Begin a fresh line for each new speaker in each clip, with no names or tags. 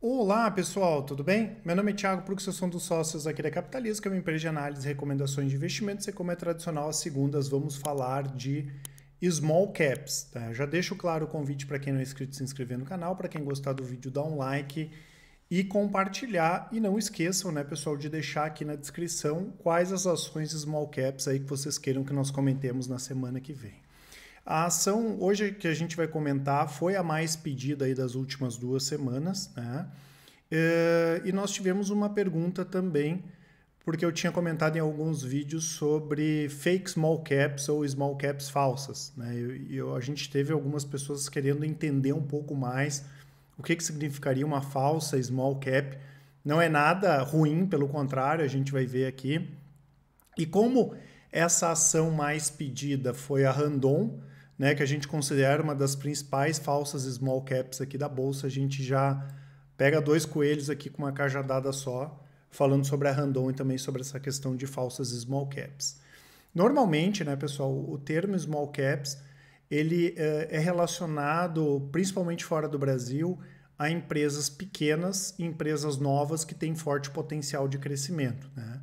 Olá pessoal, tudo bem? Meu nome é Thiago Prux, eu sou um dos sócios aqui da Capitalismo, que é uma empresa de análise e recomendações de investimentos e como é tradicional, às segundas vamos falar de small caps. Tá? Já deixo claro o convite para quem não é inscrito se inscrever no canal, para quem gostar do vídeo dá um like e compartilhar. E não esqueçam, né pessoal, de deixar aqui na descrição quais as ações small caps aí que vocês queiram que nós comentemos na semana que vem. A ação hoje que a gente vai comentar foi a mais pedida aí das últimas duas semanas, né? Eh, e nós tivemos uma pergunta também, porque eu tinha comentado em alguns vídeos sobre fake small caps ou small caps falsas, né? E eu, a gente teve algumas pessoas querendo entender um pouco mais o que, que significaria uma falsa small cap. Não é nada ruim, pelo contrário, a gente vai ver aqui. E como essa ação mais pedida foi a Randon, né, que a gente considera uma das principais falsas small caps aqui da bolsa, a gente já pega dois coelhos aqui com uma cajadada só, falando sobre a Randon e também sobre essa questão de falsas small caps. Normalmente, né, pessoal, o termo small caps ele eh, é relacionado, principalmente fora do Brasil, a empresas pequenas e empresas novas que têm forte potencial de crescimento. Né?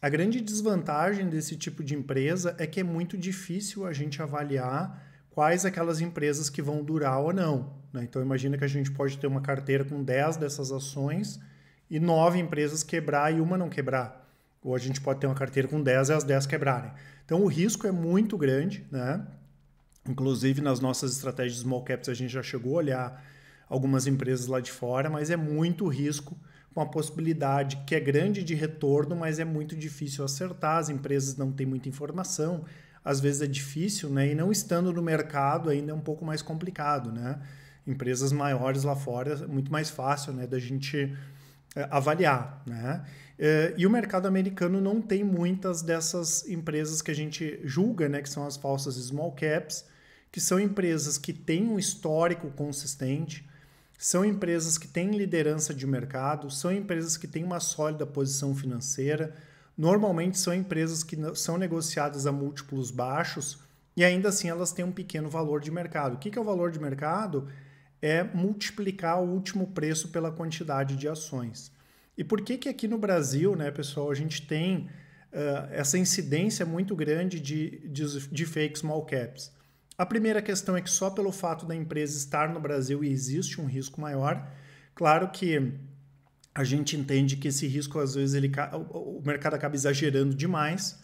A grande desvantagem desse tipo de empresa é que é muito difícil a gente avaliar quais aquelas empresas que vão durar ou não. Né? Então imagina que a gente pode ter uma carteira com 10 dessas ações e nove empresas quebrar e uma não quebrar. Ou a gente pode ter uma carteira com 10 e as 10 quebrarem. Então o risco é muito grande, né? Inclusive nas nossas estratégias small caps a gente já chegou a olhar algumas empresas lá de fora, mas é muito risco com a possibilidade que é grande de retorno, mas é muito difícil acertar, as empresas não têm muita informação, às vezes é difícil, né? E não estando no mercado ainda é um pouco mais complicado, né? Empresas maiores lá fora é muito mais fácil, né? Da gente eh, avaliar, né? Eh, e o mercado americano não tem muitas dessas empresas que a gente julga, né? Que são as falsas small caps, que são empresas que têm um histórico consistente, são empresas que têm liderança de mercado, são empresas que têm uma sólida posição financeira, Normalmente são empresas que são negociadas a múltiplos baixos e ainda assim elas têm um pequeno valor de mercado. O que é o valor de mercado? É multiplicar o último preço pela quantidade de ações. E por que que aqui no Brasil, né, pessoal, a gente tem uh, essa incidência muito grande de, de, de fake small caps? A primeira questão é que só pelo fato da empresa estar no Brasil e existe um risco maior, claro que a gente entende que esse risco, às vezes, ele, o mercado acaba exagerando demais.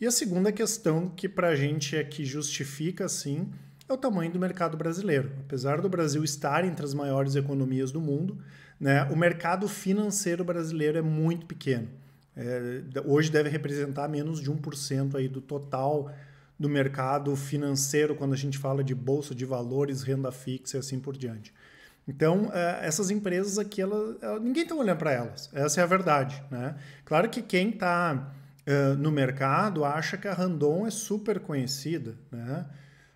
E a segunda questão que para a gente é que justifica, sim, é o tamanho do mercado brasileiro. Apesar do Brasil estar entre as maiores economias do mundo, né, o mercado financeiro brasileiro é muito pequeno. É, hoje deve representar menos de 1% aí do total do mercado financeiro quando a gente fala de bolsa de valores, renda fixa e assim por diante. Então, é, essas empresas aqui, ela, ela ninguém está olhando para elas. Essa é a verdade. Né? Claro que quem está uh, é, no mercado acha que a Randon é super conhecida. Né?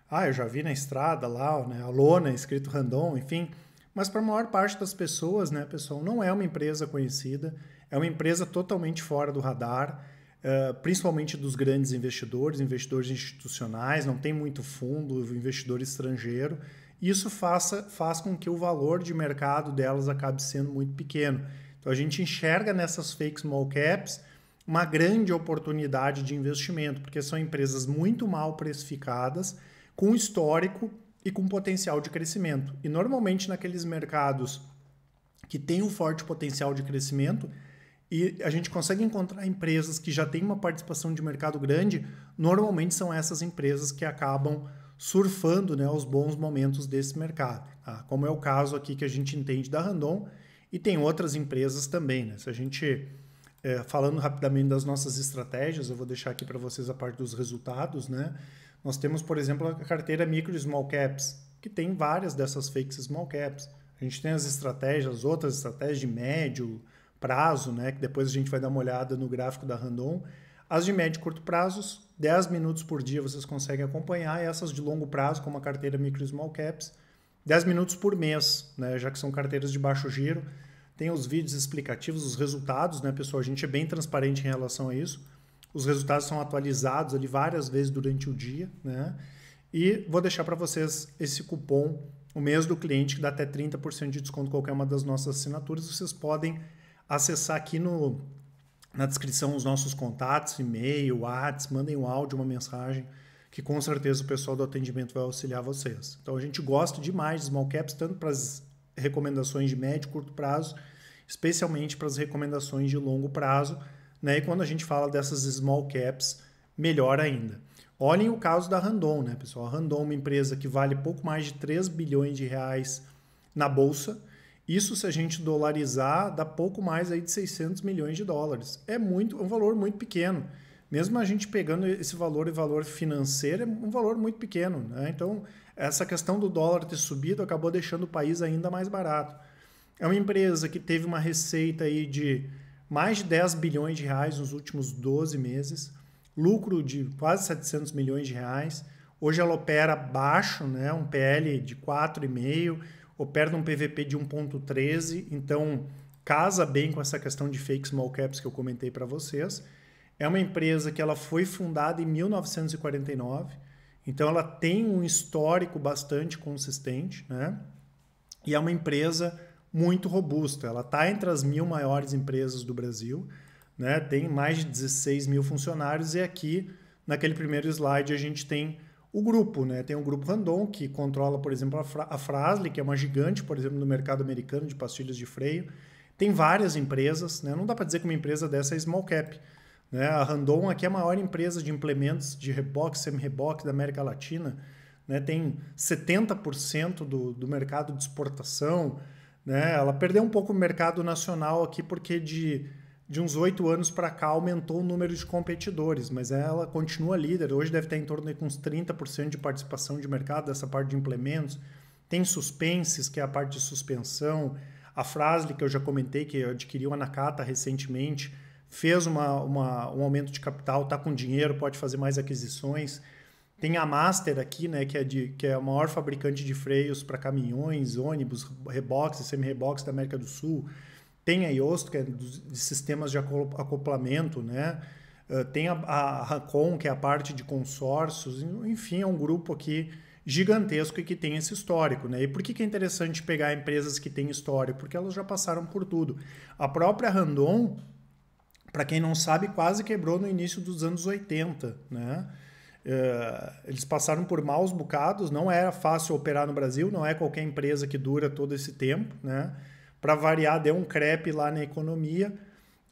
Ah, eu já vi na estrada lá, né, a lona né? escrito Randon, enfim. Mas para a maior parte das pessoas, né, pessoal, não é uma empresa conhecida. É uma empresa totalmente fora do radar, uh, principalmente dos grandes investidores, investidores institucionais, não tem muito fundo, investidor estrangeiro isso faça, faz com que o valor de mercado delas acabe sendo muito pequeno. Então a gente enxerga nessas fake small caps uma grande oportunidade de investimento, porque são empresas muito mal precificadas, com histórico e com potencial de crescimento. E normalmente naqueles mercados que têm um forte potencial de crescimento, e a gente consegue encontrar empresas que já têm uma participação de mercado grande, normalmente são essas empresas que acabam surfando né, os bons momentos desse mercado, tá? como é o caso aqui que a gente entende da Randon e tem outras empresas também. Né? Se a gente, é, falando rapidamente das nossas estratégias, eu vou deixar aqui para vocês a parte dos resultados. Né? Nós temos, por exemplo, a carteira Micro e Small Caps, que tem várias dessas fakes Small Caps. A gente tem as estratégias, outras estratégias de médio prazo, né? que depois a gente vai dar uma olhada no gráfico da Randon, as de médio e curto prazos, 10 minutos por dia vocês conseguem acompanhar, e essas de longo prazo, como a carteira Micro Small Caps, 10 minutos por mês, né, já que são carteiras de baixo giro. Tem os vídeos explicativos, os resultados, né, pessoal? A gente é bem transparente em relação a isso. Os resultados são atualizados ali várias vezes durante o dia, né? E vou deixar para vocês esse cupom, o mês do cliente, que dá até 30% de desconto qualquer uma das nossas assinaturas. Vocês podem acessar aqui no na descrição os nossos contatos, e-mail, WhatsApp, mandem um áudio, uma mensagem, que com certeza o pessoal do atendimento vai auxiliar vocês. Então a gente gosta demais de small caps, tanto para as recomendações de médio e curto prazo, especialmente para as recomendações de longo prazo, né? E quando a gente fala dessas small caps, melhor ainda. Olhem o caso da Randon, né, pessoal? A Randon é uma empresa que vale pouco mais de 3 bilhões de reais na bolsa, isso se a gente dolarizar dá pouco mais aí de 600 milhões de dólares. É muito, é um valor muito pequeno. Mesmo a gente pegando esse valor e valor financeiro, é um valor muito pequeno. Né? Então, essa questão do dólar ter subido acabou deixando o país ainda mais barato. É uma empresa que teve uma receita aí de mais de 10 bilhões de reais nos últimos 12 meses, lucro de quase 700 milhões de reais. Hoje ela opera baixo, né? um PL de 4,5 opera num PVP de 1.13, então casa bem com essa questão de fake small caps que eu comentei para vocês. É uma empresa que ela foi fundada em 1949, então ela tem um histórico bastante consistente, né? E é uma empresa muito robusta. Ela está entre as mil maiores empresas do Brasil, né? Tem mais de 16 mil funcionários e aqui naquele primeiro slide a gente tem o grupo, né? Tem um grupo Randon que controla, por exemplo, a, Fra a que é uma gigante, por exemplo, no mercado americano de pastilhas de freio. Tem várias empresas, né? Não dá para dizer que uma empresa dessa é small cap. Né? A Randon aqui é a maior empresa de implementos de reboque, semi-reboque da América Latina. Né? Tem 70% do, do mercado de exportação. Né? Ela perdeu um pouco o mercado nacional aqui porque de de uns oito anos para cá aumentou o número de competidores, mas ela continua líder. Hoje deve estar em torno de uns 30% de participação de mercado dessa parte de implementos. Tem suspenses, que é a parte de suspensão. A Frasley que eu já comentei, que adquiriu a Nakata recentemente, fez uma, uma um aumento de capital, está com dinheiro, pode fazer mais aquisições. Tem a Master aqui, né, que é, de, que é o maior fabricante de freios para caminhões, ônibus, reboques semi-reboques da América do Sul tem a IOST, que é de sistemas de acoplamento, né? Uh, tem a, a RACON, que é a parte de consórcios, enfim, é um grupo aqui gigantesco e que tem esse histórico. Né? E por que, que é interessante pegar empresas que têm histórico? Porque elas já passaram por tudo. A própria Randon, para quem não sabe, quase quebrou no início dos anos 80. Né? Uh, eles passaram por maus bocados, não era fácil operar no Brasil, não é qualquer empresa que dura todo esse tempo, né? Para variar, deu um crepe lá na economia,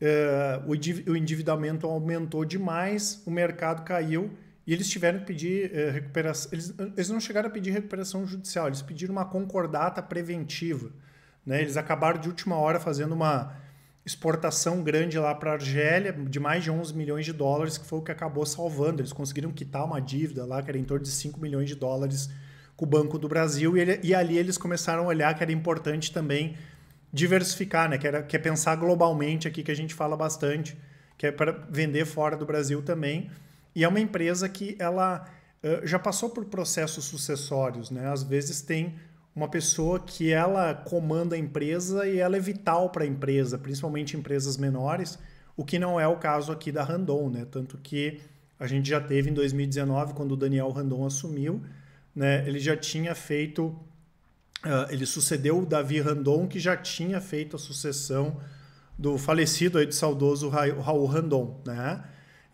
uh, o endividamento aumentou demais, o mercado caiu e eles tiveram que pedir uh, eh, recuperação. Eles, eles, não chegaram a pedir recuperação judicial, eles pediram uma concordata preventiva. Né? Eles acabaram de última hora fazendo uma exportação grande lá para a Argélia, de mais de 11 milhões de dólares, que foi o que acabou salvando. Eles conseguiram quitar uma dívida lá, que era em torno de 5 milhões de dólares com o Banco do Brasil, e, ele, e ali eles começaram a olhar que era importante também diversificar, né? Que, era, que é pensar globalmente aqui, que a gente fala bastante, que é para vender fora do Brasil também. E é uma empresa que ela uh, já passou por processos sucessórios, né? Às vezes tem uma pessoa que ela comanda a empresa e ela é vital para a empresa, principalmente empresas menores, o que não é o caso aqui da Randon, né? Tanto que a gente já teve em 2019, quando o Daniel Randon assumiu, né? Ele já tinha feito Uh, ele sucedeu o Davi Randon, que já tinha feito a sucessão do falecido aí de saudoso Raul Randon, né?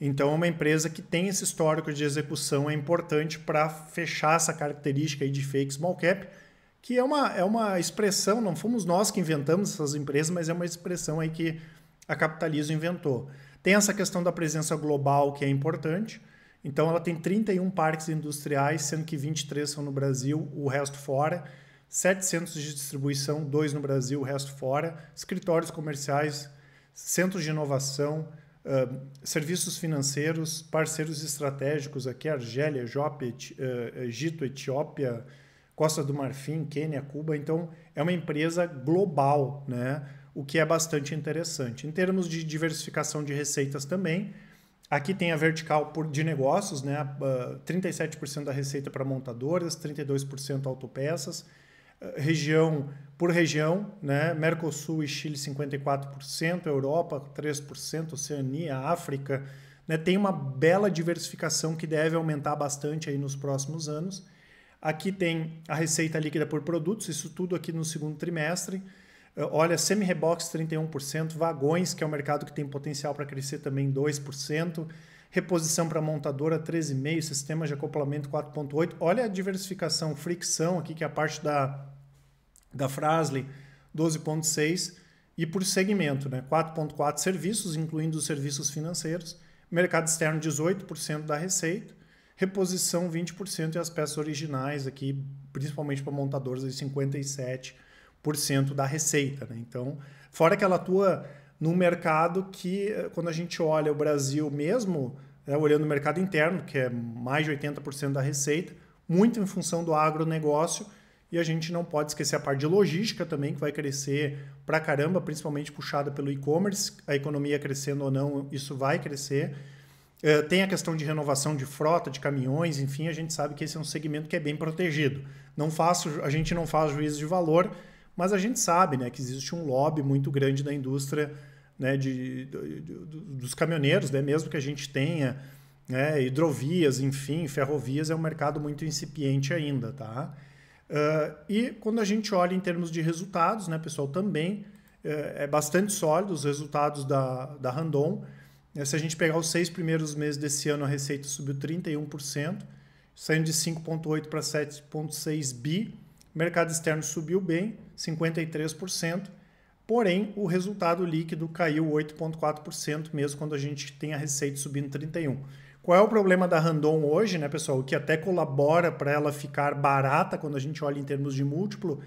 Então, é uma empresa que tem esse histórico de execução é importante para fechar essa característica aí de fake small cap, que é uma, é uma expressão, não fomos nós que inventamos essas empresas, mas é uma expressão aí que a Capitalismo inventou. Tem essa questão da presença global que é importante, então ela tem 31 parques industriais, sendo que 23 são no Brasil, o resto fora sete centros de distribuição, dois no Brasil, o resto fora, escritórios comerciais, centros de inovação, uh, serviços financeiros, parceiros estratégicos aqui, Argélia, Jope, uh, Egito, Etiópia, Costa do Marfim, Quênia, Cuba. Então, é uma empresa global, né? o que é bastante interessante. Em termos de diversificação de receitas também, aqui tem a vertical de negócios, né? 37% da receita para montadoras, 32% autopeças, região por região, né? Mercosul e Chile 54%, Europa 3%, Oceania, África, né? Tem uma bela diversificação que deve aumentar bastante aí nos próximos anos. Aqui tem a receita líquida por produtos, isso tudo aqui no segundo trimestre. Eh, olha, semi-rebox 31%, vagões, que é um mercado que tem potencial para crescer também 2%, reposição para montadora 13,5%, sistema de acoplamento 4,8%. Olha a diversificação, fricção aqui, que é a parte da da Frasley, 12,6% e por segmento, né? 4,4% serviços, incluindo os serviços financeiros, mercado externo 18% da receita, reposição 20% e as peças originais aqui, principalmente para montadores, 57% da receita. Né? Então, fora que ela atua num mercado que, eh, quando a gente olha o Brasil mesmo, né, olhando o mercado interno, que é mais de 80% da receita, muito em função do agronegócio, e a gente não pode esquecer a parte de logística também, que vai crescer pra caramba, principalmente puxada pelo e-commerce. A economia crescendo ou não, isso vai crescer. Uh, tem a questão de renovação de frota, de caminhões, enfim, a gente sabe que esse é um segmento que é bem protegido. Não faço, a gente não faz juízo de valor, mas a gente sabe né, que existe um lobby muito grande da indústria né, de, de, de dos caminhoneiros, né, mesmo que a gente tenha né, hidrovias, enfim, ferrovias, é um mercado muito incipiente ainda. Tá? Uh, e quando a gente olha em termos de resultados, né, pessoal, também uh, é bastante sólido os resultados da, da Randon. Eh, se a gente pegar os seis primeiros meses desse ano, a receita subiu 31%, saindo de 5,8 para 7,6 bi. O mercado externo subiu bem, 53%, porém o resultado líquido caiu 8,4%, mesmo quando a gente tem a receita subindo 31%. Qual é o problema da Randon hoje, né, pessoal? O que até colabora para ela ficar barata quando a gente olha em termos de múltiplo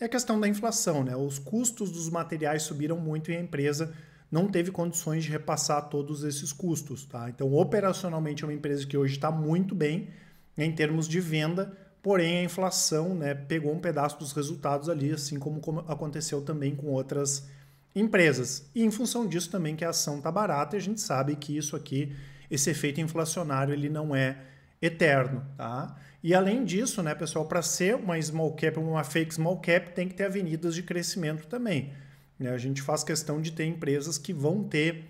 é a questão da inflação, né? Os custos dos materiais subiram muito e a empresa não teve condições de repassar todos esses custos, tá? Então, operacionalmente é uma empresa que hoje está muito bem né, em termos de venda, porém a inflação, né, pegou um pedaço dos resultados ali, assim como aconteceu também com outras empresas. E em função disso também que a ação tá barata, e a gente sabe que isso aqui esse efeito inflacionário ele não é eterno, tá? E além disso, né, pessoal, para ser uma small cap, uma fake small cap, tem que ter avenidas de crescimento também. Né? A gente faz questão de ter empresas que vão ter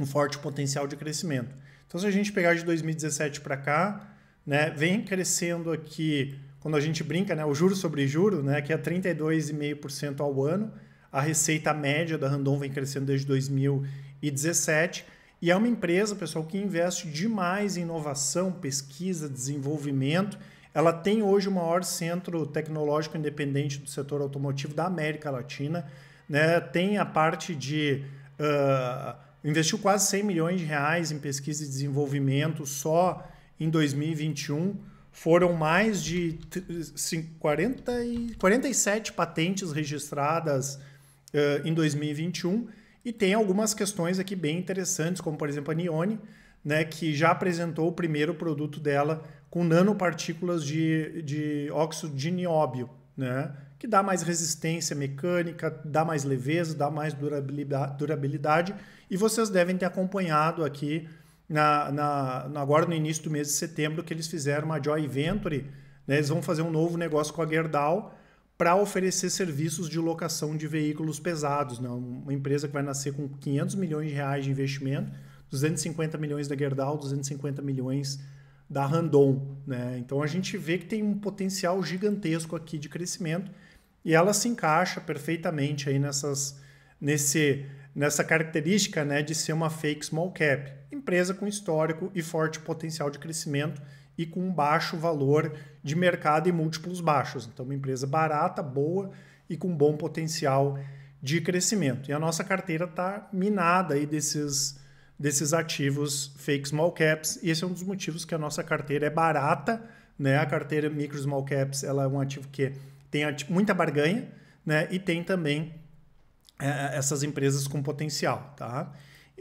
um forte potencial de crescimento. Então, se a gente pegar de 2017 para cá, né, vem crescendo aqui, quando a gente brinca, né, o juro sobre juro, né, que é 32,5% ao ano, a receita média da Randon vem crescendo desde 2017 e é uma empresa, pessoal, que investe demais em inovação, pesquisa, desenvolvimento. Ela tem hoje o maior centro tecnológico independente do setor automotivo da América Latina. Né? Tem a parte de. Uh, investiu quase 100 milhões de reais em pesquisa e desenvolvimento só em 2021. Foram mais de 40 e, 47 patentes registradas uh, em 2021 e tem algumas questões aqui bem interessantes, como por exemplo a Nione, né, que já apresentou o primeiro produto dela com nanopartículas de, de óxido de nióbio, né, que dá mais resistência mecânica, dá mais leveza, dá mais durabilidade, durabilidade e vocês devem ter acompanhado aqui na, na, agora no início do mês de setembro que eles fizeram uma Joy Venture, né, eles vão fazer um novo negócio com a Gerdau, para oferecer serviços de locação de veículos pesados. Né? Uma empresa que vai nascer com 500 milhões de reais de investimento, 250 milhões da Gerdau, 250 milhões da Randon. Né? Então a gente vê que tem um potencial gigantesco aqui de crescimento e ela se encaixa perfeitamente aí nessas, nesse, nessa característica né, de ser uma fake small cap, empresa com histórico e forte potencial de crescimento e com um baixo valor de mercado e múltiplos baixos. Então, uma empresa barata, boa e com bom potencial de crescimento. E a nossa carteira está minada aí desses, desses ativos fake small caps. E esse é um dos motivos que a nossa carteira é barata. Né? A carteira micro small caps ela é um ativo que tem muita barganha né? e tem também é, é essas empresas com potencial. Tá?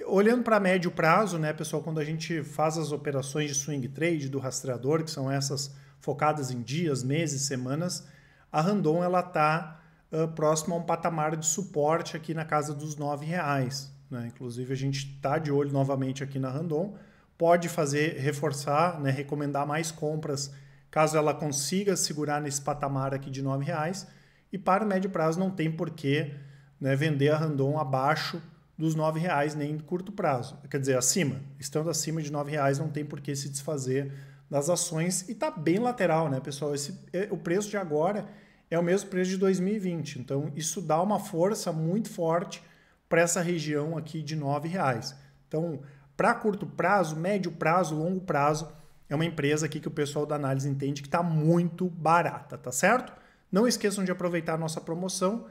Olhando para médio prazo, né, pessoal, quando a gente faz as operações de swing trade do rastreador, que são essas focadas em dias, meses, semanas, a Randon ela está uh, próxima a um patamar de suporte aqui na casa dos R$ reais. Né? Inclusive a gente está de olho novamente aqui na Randon, pode fazer reforçar, né, recomendar mais compras caso ela consiga segurar nesse patamar aqui de R$ reais. E para o médio prazo não tem porquê né, vender a Randon abaixo dos nove reais nem curto prazo. Quer dizer, acima. Estando acima de nove reais não tem por que se desfazer das ações e está bem lateral, né, pessoal? Esse, é, o preço de agora é o mesmo preço de 2020. Então, isso dá uma força muito forte para essa região aqui de nove reais. Então, para curto prazo, médio prazo, longo prazo, é uma empresa aqui que o pessoal da análise entende que está muito barata, tá certo? Não esqueçam de aproveitar a nossa promoção.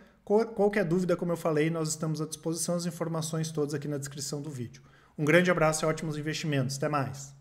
Qualquer dúvida, como eu falei, nós estamos à disposição, as informações todas aqui na descrição do vídeo. Um grande abraço e ótimos investimentos. Até mais!